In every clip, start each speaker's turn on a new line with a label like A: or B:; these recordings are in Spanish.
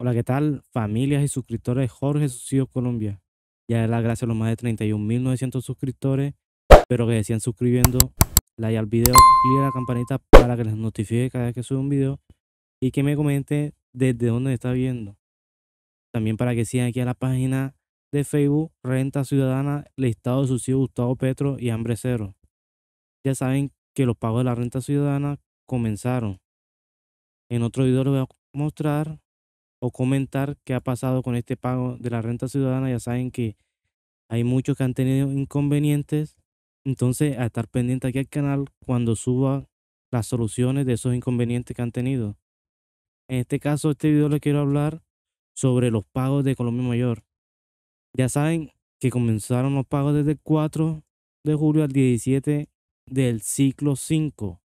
A: Hola, ¿qué tal? Familias y suscriptores Jorge Sucio Colombia. Ya la gracias a los más de 31.900 suscriptores. pero que sigan suscribiendo, like al video, clic a la campanita para que les notifique cada vez que suba un video y que me comente desde dónde está viendo. También para que sigan aquí a la página de Facebook Renta Ciudadana, listado de Sucio Gustavo Petro y Hambre Cero. Ya saben que los pagos de la renta ciudadana comenzaron. En otro video les voy a mostrar o comentar qué ha pasado con este pago de la renta ciudadana. Ya saben que hay muchos que han tenido inconvenientes. Entonces, a estar pendiente aquí al canal cuando suba las soluciones de esos inconvenientes que han tenido. En este caso, este video les quiero hablar sobre los pagos de Colombia Mayor. Ya saben que comenzaron los pagos desde el 4 de julio al 17 del
B: ciclo 5,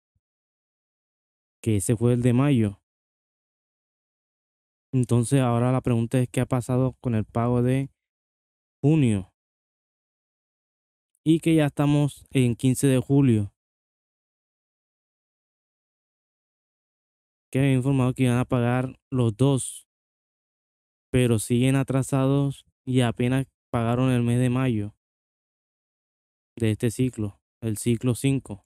B: que ese fue el de mayo. Entonces ahora la pregunta es qué ha pasado con el pago de junio. Y que ya estamos en 15 de julio. Que había informado que iban a pagar los dos. Pero siguen atrasados y apenas
A: pagaron el mes de mayo. De este ciclo. El ciclo 5.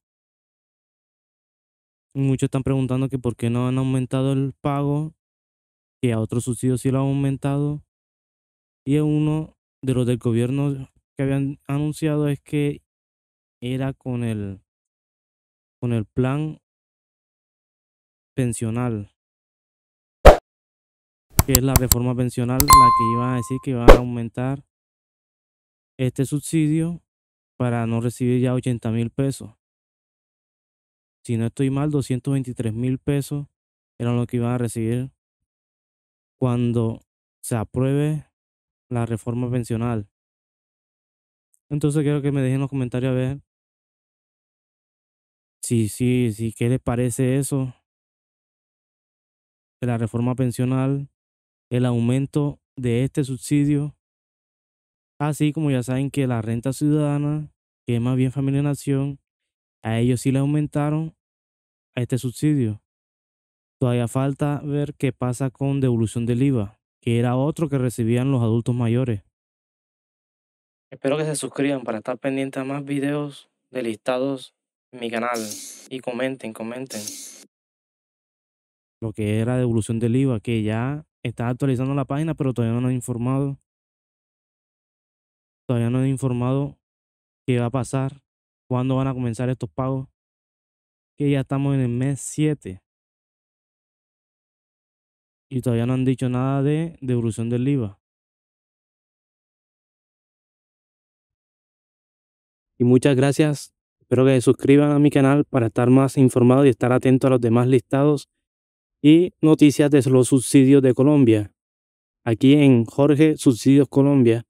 A: Muchos están preguntando que por qué no han aumentado el pago a otros subsidios sí lo han aumentado. Y uno de los del
B: gobierno que habían anunciado es que era con el, con el plan pensional, que es la reforma pensional, la que iba a decir que iba a aumentar
A: este subsidio para no recibir ya 80 mil pesos. Si no estoy mal, 223 mil pesos eran lo que iba a recibir
B: cuando se apruebe la reforma pensional. Entonces quiero que me dejen los comentarios a ver si, sí, qué les parece eso de la reforma
A: pensional, el aumento de este subsidio, así como ya saben que la renta ciudadana, que es más bien familia nación, a ellos sí le aumentaron a este subsidio. Todavía falta ver qué pasa con devolución del IVA, que era otro que recibían los adultos mayores. Espero que se suscriban para estar pendientes a más videos de listados en mi canal. Y comenten, comenten. Lo que era devolución del IVA, que ya está actualizando la página, pero todavía no nos informado.
B: Todavía no han informado qué va a pasar, cuándo van a comenzar estos pagos. Que ya estamos en el mes 7 y todavía no han dicho nada de devolución del IVA. Y muchas gracias. Espero que se suscriban a mi
A: canal para estar más informado y estar atento a los demás listados y noticias de los subsidios de Colombia. Aquí en Jorge Subsidios Colombia.